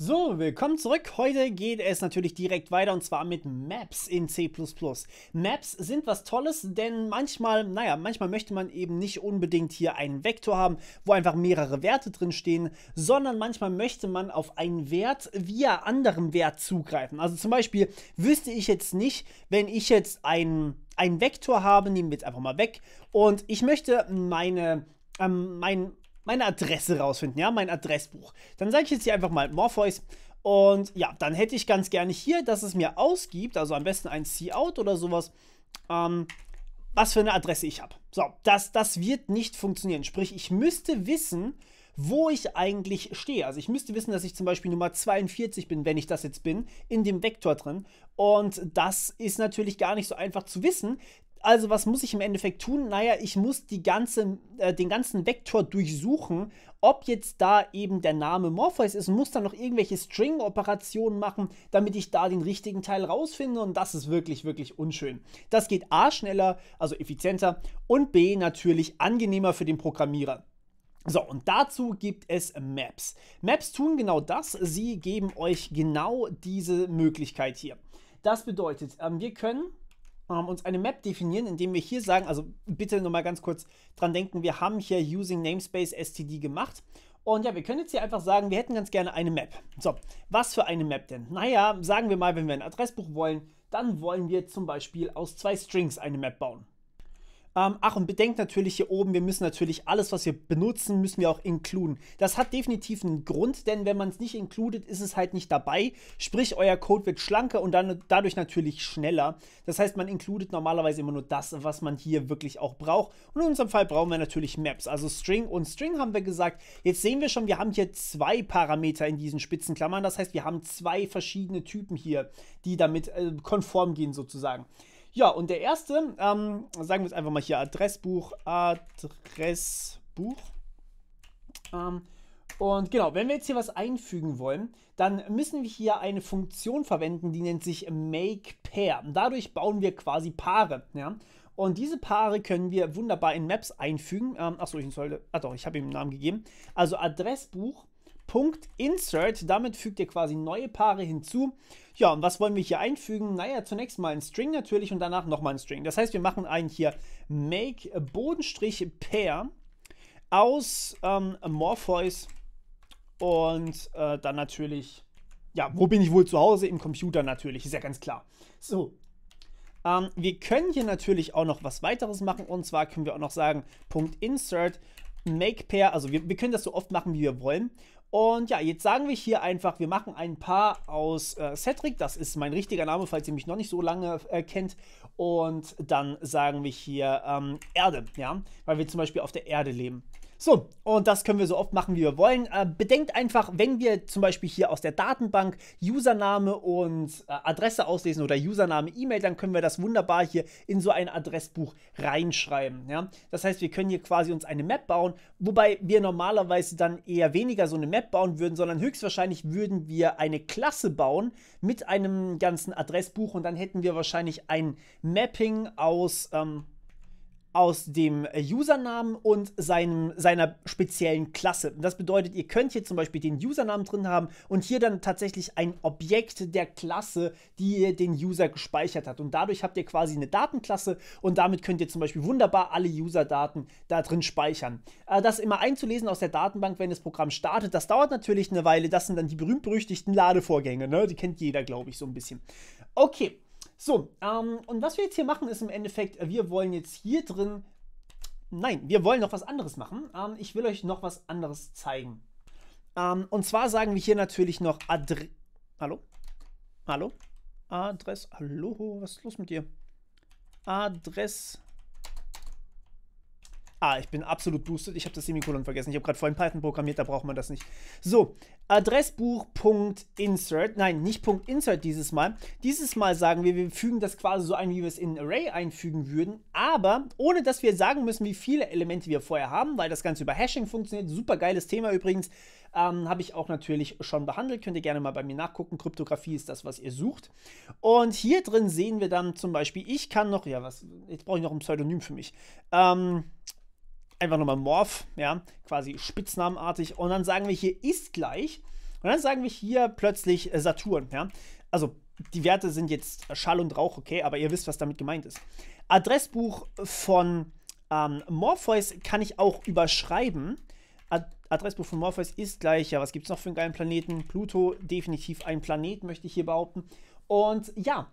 So, willkommen zurück. Heute geht es natürlich direkt weiter und zwar mit Maps in C++. Maps sind was Tolles, denn manchmal, naja, manchmal möchte man eben nicht unbedingt hier einen Vektor haben, wo einfach mehrere Werte drin stehen, sondern manchmal möchte man auf einen Wert via anderem Wert zugreifen. Also zum Beispiel wüsste ich jetzt nicht, wenn ich jetzt einen, einen Vektor habe, nehmen wir jetzt einfach mal weg, und ich möchte meine, ähm, mein meine Adresse rausfinden, ja, mein Adressbuch. Dann sage ich jetzt hier einfach mal Morpheus und ja, dann hätte ich ganz gerne hier, dass es mir ausgibt, also am besten ein C-Out oder sowas, ähm, was für eine Adresse ich habe. So, das, das wird nicht funktionieren. Sprich, ich müsste wissen, wo ich eigentlich stehe. Also ich müsste wissen, dass ich zum Beispiel Nummer 42 bin, wenn ich das jetzt bin, in dem Vektor drin. Und das ist natürlich gar nicht so einfach zu wissen, also was muss ich im Endeffekt tun? Naja, ich muss die ganze, äh, den ganzen Vektor durchsuchen, ob jetzt da eben der Name Morpheus ist und muss dann noch irgendwelche String-Operationen machen, damit ich da den richtigen Teil rausfinde und das ist wirklich, wirklich unschön. Das geht a schneller, also effizienter und b natürlich angenehmer für den Programmierer. So, und dazu gibt es Maps. Maps tun genau das, sie geben euch genau diese Möglichkeit hier. Das bedeutet, ähm, wir können ähm, uns eine Map definieren, indem wir hier sagen, also bitte nochmal ganz kurz dran denken, wir haben hier using namespace std gemacht. Und ja, wir können jetzt hier einfach sagen, wir hätten ganz gerne eine Map. So, was für eine Map denn? Naja, sagen wir mal, wenn wir ein Adressbuch wollen, dann wollen wir zum Beispiel aus zwei Strings eine Map bauen. Ähm, ach, und bedenkt natürlich hier oben, wir müssen natürlich alles, was wir benutzen, müssen wir auch inkluden. Das hat definitiv einen Grund, denn wenn man es nicht includet, ist es halt nicht dabei. Sprich, euer Code wird schlanker und dann dadurch natürlich schneller. Das heißt, man includet normalerweise immer nur das, was man hier wirklich auch braucht. Und in unserem Fall brauchen wir natürlich Maps, also String und String haben wir gesagt. Jetzt sehen wir schon, wir haben hier zwei Parameter in diesen Spitzenklammern. Das heißt, wir haben zwei verschiedene Typen hier, die damit äh, konform gehen sozusagen. Ja, und der erste, ähm, sagen wir es einfach mal hier, Adressbuch, Adressbuch. Ähm, und genau, wenn wir jetzt hier was einfügen wollen, dann müssen wir hier eine Funktion verwenden, die nennt sich makePair. Dadurch bauen wir quasi Paare. Ja? Und diese Paare können wir wunderbar in Maps einfügen. Ähm, achso, ich sollte, ah doch, ich habe ihm einen Namen gegeben. Also Adressbuch Punkt Insert. Damit fügt ihr quasi neue Paare hinzu. Ja, und was wollen wir hier einfügen? Naja, zunächst mal ein String natürlich und danach nochmal ein String. Das heißt, wir machen einen hier make Bodenstrich pair aus ähm, Morpheus und äh, dann natürlich, ja, wo bin ich wohl zu Hause? Im Computer natürlich, ist ja ganz klar. So, ähm, wir können hier natürlich auch noch was weiteres machen und zwar können wir auch noch sagen, Punkt Insert, Make Pair, also wir, wir, können das so oft machen, wie wir wollen. Und ja, jetzt sagen wir hier einfach, wir machen ein Paar aus äh, Cedric, das ist mein richtiger Name, falls ihr mich noch nicht so lange äh, kennt. Und dann sagen wir hier ähm, Erde, ja, weil wir zum Beispiel auf der Erde leben. So, und das können wir so oft machen, wie wir wollen. Äh, bedenkt einfach, wenn wir zum Beispiel hier aus der Datenbank Username und äh, Adresse auslesen oder Username, E-Mail, dann können wir das wunderbar hier in so ein Adressbuch reinschreiben. Ja? Das heißt, wir können hier quasi uns eine Map bauen, wobei wir normalerweise dann eher weniger so eine Map bauen würden, sondern höchstwahrscheinlich würden wir eine Klasse bauen mit einem ganzen Adressbuch und dann hätten wir wahrscheinlich ein Mapping aus... Ähm, aus dem Usernamen und seinem, seiner speziellen Klasse. Das bedeutet, ihr könnt hier zum Beispiel den Usernamen drin haben und hier dann tatsächlich ein Objekt der Klasse, die ihr den User gespeichert hat. Und dadurch habt ihr quasi eine Datenklasse und damit könnt ihr zum Beispiel wunderbar alle User-Daten da drin speichern. Äh, das immer einzulesen aus der Datenbank, wenn das Programm startet, das dauert natürlich eine Weile. Das sind dann die berühmt-berüchtigten Ladevorgänge. Ne? Die kennt jeder, glaube ich, so ein bisschen. Okay. So, ähm, und was wir jetzt hier machen, ist im Endeffekt, wir wollen jetzt hier drin, nein, wir wollen noch was anderes machen. Ähm, ich will euch noch was anderes zeigen. Ähm, und zwar sagen wir hier natürlich noch Adre... Hallo? Hallo? Adress... Hallo? Was ist los mit dir? Adress... Ah, ich bin absolut boosted. Ich habe das Semikolon vergessen. Ich habe gerade vorhin Python programmiert, da braucht man das nicht. So, Adressbuch.insert, nein, nicht .insert dieses Mal. Dieses Mal sagen wir, wir fügen das quasi so ein, wie wir es in Array einfügen würden, aber ohne dass wir sagen müssen, wie viele Elemente wir vorher haben, weil das Ganze über Hashing funktioniert. Super geiles Thema übrigens, ähm, habe ich auch natürlich schon behandelt. Könnt ihr gerne mal bei mir nachgucken. Kryptographie ist das, was ihr sucht. Und hier drin sehen wir dann zum Beispiel, ich kann noch, ja was, jetzt brauche ich noch ein Pseudonym für mich. Ähm, einfach nochmal Morph, ja, quasi spitznamenartig. Und dann sagen wir hier ist gleich. Und dann sagen wir hier plötzlich äh, Saturn, ja. Also die Werte sind jetzt Schall und Rauch, okay, aber ihr wisst, was damit gemeint ist. Adressbuch von ähm, Morpheus kann ich auch überschreiben. Ad Adressbuch von Morpheus ist gleich, ja, was gibt es noch für einen geilen Planeten? Pluto, definitiv ein Planet, möchte ich hier behaupten. Und ja,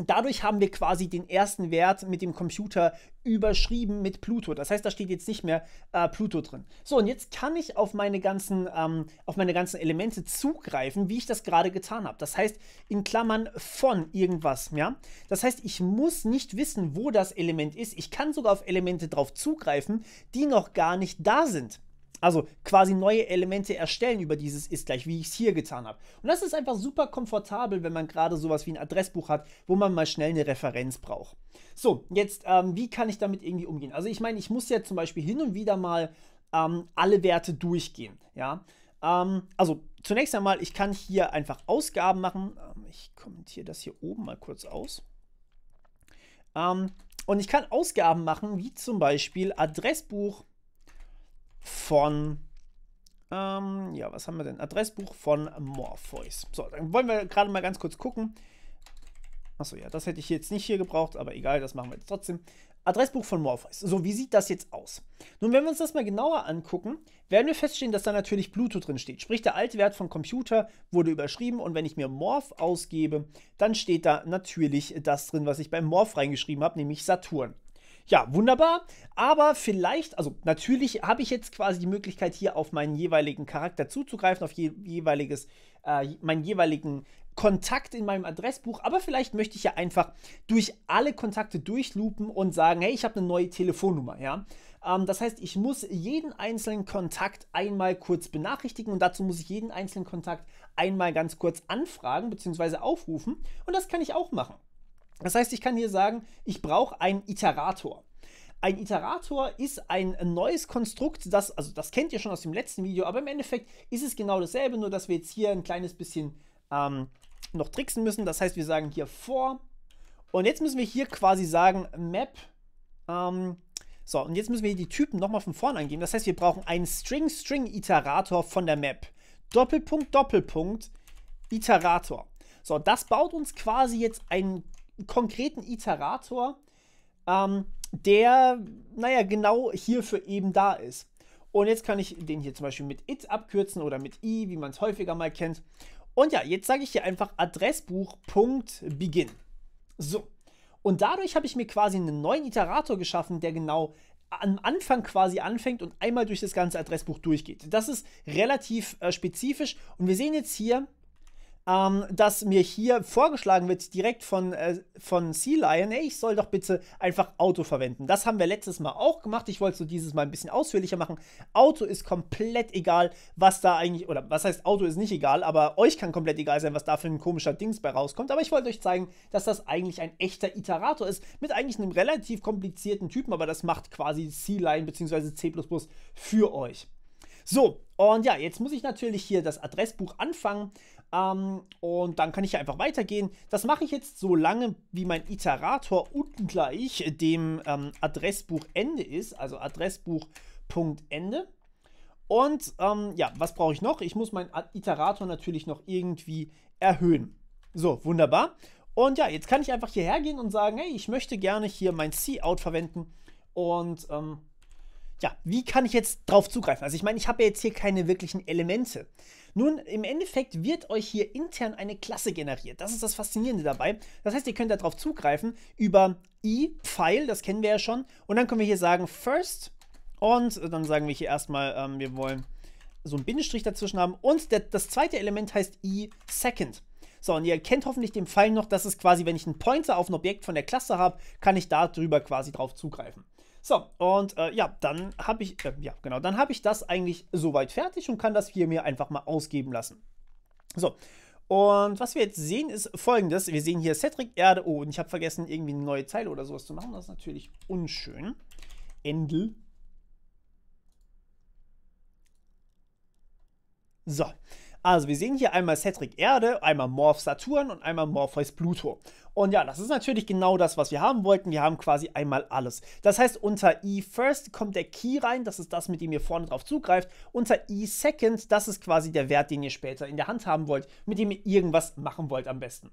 Dadurch haben wir quasi den ersten Wert mit dem Computer überschrieben mit Pluto. Das heißt, da steht jetzt nicht mehr äh, Pluto drin. So, und jetzt kann ich auf meine ganzen, ähm, auf meine ganzen Elemente zugreifen, wie ich das gerade getan habe. Das heißt, in Klammern von irgendwas, ja. Das heißt, ich muss nicht wissen, wo das Element ist. Ich kann sogar auf Elemente drauf zugreifen, die noch gar nicht da sind. Also quasi neue Elemente erstellen über dieses ist gleich, wie ich es hier getan habe. Und das ist einfach super komfortabel, wenn man gerade sowas wie ein Adressbuch hat, wo man mal schnell eine Referenz braucht. So, jetzt, ähm, wie kann ich damit irgendwie umgehen? Also ich meine, ich muss ja zum Beispiel hin und wieder mal ähm, alle Werte durchgehen. Ja, ähm, also zunächst einmal, ich kann hier einfach Ausgaben machen. Ähm, ich kommentiere das hier oben mal kurz aus. Ähm, und ich kann Ausgaben machen, wie zum Beispiel Adressbuch von, ähm, ja, was haben wir denn? Adressbuch von Morpheus. So, dann wollen wir gerade mal ganz kurz gucken. Achso, ja, das hätte ich jetzt nicht hier gebraucht, aber egal, das machen wir jetzt trotzdem. Adressbuch von Morpheus. So, wie sieht das jetzt aus? Nun, wenn wir uns das mal genauer angucken, werden wir feststellen, dass da natürlich Bluetooth drin steht. Sprich, der alte Wert von Computer wurde überschrieben und wenn ich mir Morph ausgebe, dann steht da natürlich das drin, was ich beim Morph reingeschrieben habe, nämlich Saturn. Ja, wunderbar. Aber vielleicht, also natürlich habe ich jetzt quasi die Möglichkeit, hier auf meinen jeweiligen Charakter zuzugreifen, auf je, jeweiliges, äh, meinen jeweiligen Kontakt in meinem Adressbuch, aber vielleicht möchte ich ja einfach durch alle Kontakte durchlupen und sagen, hey, ich habe eine neue Telefonnummer, ja. Ähm, das heißt, ich muss jeden einzelnen Kontakt einmal kurz benachrichtigen und dazu muss ich jeden einzelnen Kontakt einmal ganz kurz anfragen bzw. aufrufen und das kann ich auch machen. Das heißt, ich kann hier sagen, ich brauche einen Iterator. Ein Iterator ist ein neues Konstrukt, das, also das kennt ihr schon aus dem letzten Video, aber im Endeffekt ist es genau dasselbe, nur dass wir jetzt hier ein kleines bisschen ähm, noch tricksen müssen. Das heißt, wir sagen hier vor und jetzt müssen wir hier quasi sagen map. Ähm, so, und jetzt müssen wir die Typen nochmal von vorne angeben. Das heißt, wir brauchen einen String-String-Iterator von der Map. Doppelpunkt, Doppelpunkt, Iterator. So, das baut uns quasi jetzt ein konkreten Iterator, ähm, der, naja, genau hierfür eben da ist. Und jetzt kann ich den hier zum Beispiel mit it abkürzen oder mit i, wie man es häufiger mal kennt. Und ja, jetzt sage ich hier einfach Adressbuch.begin. So. Und dadurch habe ich mir quasi einen neuen Iterator geschaffen, der genau am Anfang quasi anfängt und einmal durch das ganze Adressbuch durchgeht. Das ist relativ äh, spezifisch und wir sehen jetzt hier, ähm, dass mir hier vorgeschlagen wird, direkt von, äh, von Sea Lion, hey, ich soll doch bitte einfach Auto verwenden. Das haben wir letztes Mal auch gemacht. Ich wollte so dieses Mal ein bisschen ausführlicher machen. Auto ist komplett egal, was da eigentlich, oder was heißt Auto ist nicht egal, aber euch kann komplett egal sein, was da für ein komischer Dings bei rauskommt. Aber ich wollte euch zeigen, dass das eigentlich ein echter Iterator ist, mit eigentlich einem relativ komplizierten Typen, aber das macht quasi Sea Lion bzw. C++ für euch. So, und ja, jetzt muss ich natürlich hier das Adressbuch anfangen. Ähm, und dann kann ich hier einfach weitergehen. Das mache ich jetzt so lange, wie mein Iterator unten gleich dem ähm, Adressbuchende ist, also Adressbuch.ende. Und ähm, ja, was brauche ich noch? Ich muss meinen Iterator natürlich noch irgendwie erhöhen. So, wunderbar. Und ja, jetzt kann ich einfach hierher gehen und sagen, hey, ich möchte gerne hier mein C-Out verwenden. Und ähm, ja, wie kann ich jetzt drauf zugreifen? Also ich meine, ich habe ja jetzt hier keine wirklichen Elemente. Nun, im Endeffekt wird euch hier intern eine Klasse generiert. Das ist das Faszinierende dabei. Das heißt, ihr könnt darauf zugreifen über i-Pfeil, das kennen wir ja schon. Und dann können wir hier sagen first und dann sagen wir hier erstmal, ähm, wir wollen so einen Bindestrich dazwischen haben. Und der, das zweite Element heißt i-Second. So, und ihr kennt hoffentlich den Pfeil noch, das ist quasi, wenn ich einen Pointer auf ein Objekt von der Klasse habe, kann ich darüber quasi drauf zugreifen. So, und äh, ja, dann habe ich, äh, ja, genau, dann habe ich das eigentlich soweit fertig und kann das hier mir einfach mal ausgeben lassen. So, und was wir jetzt sehen, ist folgendes. Wir sehen hier Cedric Erde. Oh, und ich habe vergessen, irgendwie eine neue Zeile oder sowas zu machen. Das ist natürlich unschön. Endel. So. Also wir sehen hier einmal Cedric Erde, einmal Morph Saturn und einmal Morpheus Pluto. Und ja, das ist natürlich genau das, was wir haben wollten. Wir haben quasi einmal alles. Das heißt, unter E first kommt der Key rein, das ist das, mit dem ihr vorne drauf zugreift. Unter E second, das ist quasi der Wert, den ihr später in der Hand haben wollt, mit dem ihr irgendwas machen wollt am besten.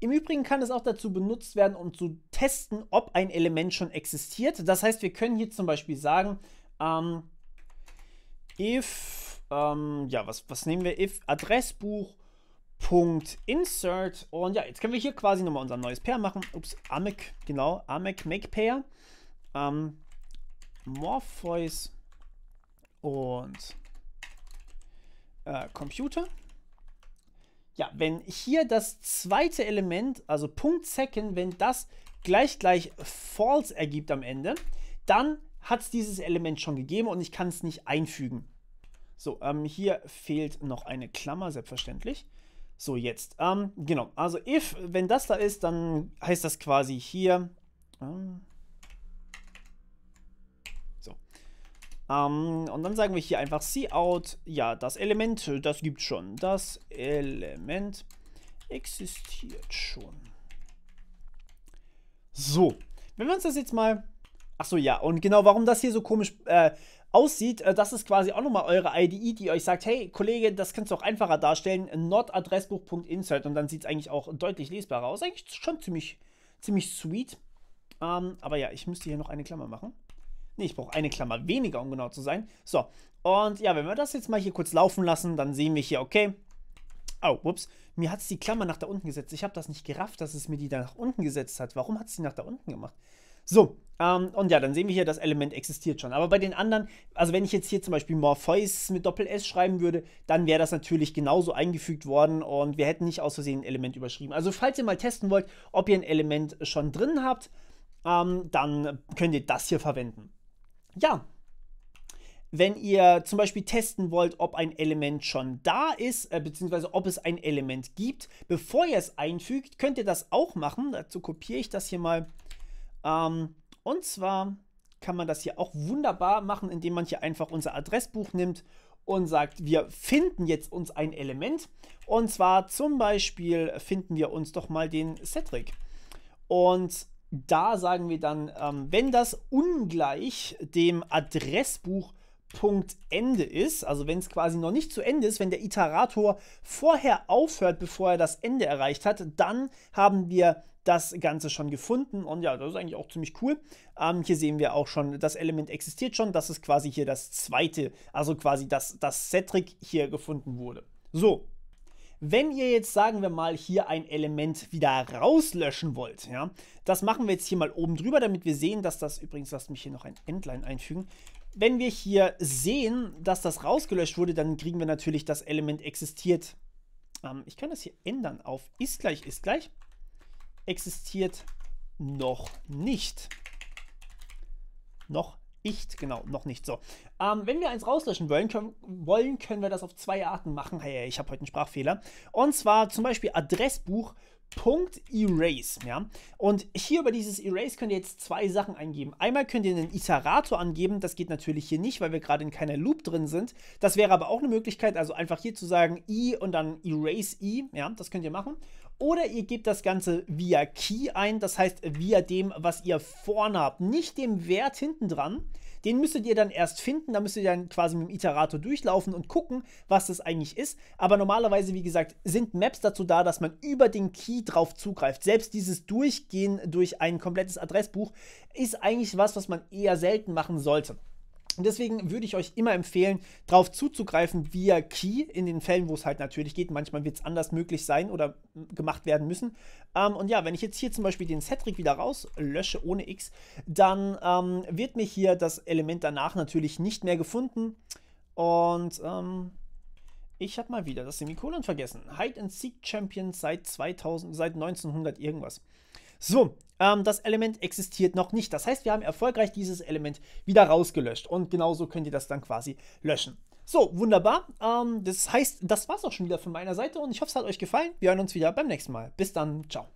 Im Übrigen kann es auch dazu benutzt werden, um zu testen, ob ein Element schon existiert. Das heißt, wir können hier zum Beispiel sagen, ähm, if, ähm, ja, was, was nehmen wir, if Adressbuch Punkt Insert. Und ja, jetzt können wir hier quasi nochmal unser neues Pair machen. Ups, Amec, genau, Amec Make Pair. Ähm, Morpheus und äh, Computer. Ja, wenn hier das zweite Element, also Punkt Second, wenn das gleich gleich False ergibt am Ende, dann hat es dieses Element schon gegeben und ich kann es nicht einfügen. So, ähm, hier fehlt noch eine Klammer, selbstverständlich. So, jetzt. Ähm, genau, also if, wenn das da ist, dann heißt das quasi hier. Ähm, so. Ähm, und dann sagen wir hier einfach cout. Ja, das Element, das gibt schon. Das Element existiert schon. So, wenn wir uns das jetzt mal... Ach so, ja, und genau, warum das hier so komisch äh, aussieht. Äh, das ist quasi auch nochmal eure IDE, die euch sagt, hey Kollege, das kannst du auch einfacher darstellen, not und dann sieht es eigentlich auch deutlich lesbarer aus. Eigentlich schon ziemlich, ziemlich sweet. Ähm, aber ja, ich müsste hier noch eine Klammer machen. Ne, ich brauche eine Klammer weniger, um genau zu sein. So, und ja, wenn wir das jetzt mal hier kurz laufen lassen, dann sehen wir hier, okay, Oh, whoops. Mir hat es die Klammer nach da unten gesetzt. Ich habe das nicht gerafft, dass es mir die da nach unten gesetzt hat. Warum hat es die nach da unten gemacht? So, ähm, und ja, dann sehen wir hier, das Element existiert schon. Aber bei den anderen, also wenn ich jetzt hier zum Beispiel Morpheus mit Doppel-S schreiben würde, dann wäre das natürlich genauso eingefügt worden und wir hätten nicht aus Versehen ein Element überschrieben. Also falls ihr mal testen wollt, ob ihr ein Element schon drin habt, ähm, dann könnt ihr das hier verwenden. Ja, wenn ihr zum Beispiel testen wollt, ob ein Element schon da ist, äh, beziehungsweise ob es ein Element gibt, bevor ihr es einfügt, könnt ihr das auch machen. Dazu kopiere ich das hier mal ähm, und zwar kann man das hier auch wunderbar machen, indem man hier einfach unser Adressbuch nimmt und sagt, wir finden jetzt uns ein Element. Und zwar zum Beispiel finden wir uns doch mal den Cedric. Und da sagen wir dann, ähm, wenn das ungleich dem Adressbuch Punkt Ende ist, also wenn es quasi noch nicht zu Ende ist, wenn der Iterator vorher aufhört, bevor er das Ende erreicht hat, dann haben wir das Ganze schon gefunden. Und ja, das ist eigentlich auch ziemlich cool. Ähm, hier sehen wir auch schon, das Element existiert schon. Das ist quasi hier das zweite, also quasi, dass das Cedric hier gefunden wurde. So. Wenn ihr jetzt, sagen wir mal, hier ein Element wieder rauslöschen wollt, ja, das machen wir jetzt hier mal oben drüber, damit wir sehen, dass das, übrigens, lasst mich hier noch ein Endline einfügen, wenn wir hier sehen, dass das rausgelöscht wurde, dann kriegen wir natürlich das Element existiert. Ähm, ich kann das hier ändern auf ist gleich ist gleich. Existiert noch nicht. Noch nicht, genau, noch nicht so. Ähm, wenn wir eins rauslöschen wollen können, wollen, können wir das auf zwei Arten machen. Hey, ich habe heute einen Sprachfehler. Und zwar zum Beispiel Adressbuch Punkt Erase. Ja? Und hier über dieses Erase könnt ihr jetzt zwei Sachen eingeben. Einmal könnt ihr einen Iterator angeben, das geht natürlich hier nicht, weil wir gerade in keiner Loop drin sind. Das wäre aber auch eine Möglichkeit, also einfach hier zu sagen i und dann Erase i, ja, das könnt ihr machen. Oder ihr gebt das Ganze via Key ein, das heißt via dem, was ihr vorne habt, nicht dem Wert hinten dran, den müsstet ihr dann erst finden, da müsst ihr dann quasi mit dem Iterator durchlaufen und gucken, was das eigentlich ist. Aber normalerweise, wie gesagt, sind Maps dazu da, dass man über den Key drauf zugreift. Selbst dieses Durchgehen durch ein komplettes Adressbuch ist eigentlich was, was man eher selten machen sollte deswegen würde ich euch immer empfehlen, darauf zuzugreifen via Key, in den Fällen, wo es halt natürlich geht. Manchmal wird es anders möglich sein oder hm, gemacht werden müssen. Ähm, und ja, wenn ich jetzt hier zum Beispiel den Cedric wieder rauslösche ohne X, dann ähm, wird mir hier das Element danach natürlich nicht mehr gefunden. Und ähm, ich habe mal wieder das Semikolon vergessen. Hide and Seek Champion seit 2000, seit 1900 irgendwas. So, ähm, das Element existiert noch nicht. Das heißt, wir haben erfolgreich dieses Element wieder rausgelöscht und genauso könnt ihr das dann quasi löschen. So, wunderbar. Ähm, das heißt, das war es auch schon wieder von meiner Seite und ich hoffe, es hat euch gefallen. Wir hören uns wieder beim nächsten Mal. Bis dann, ciao.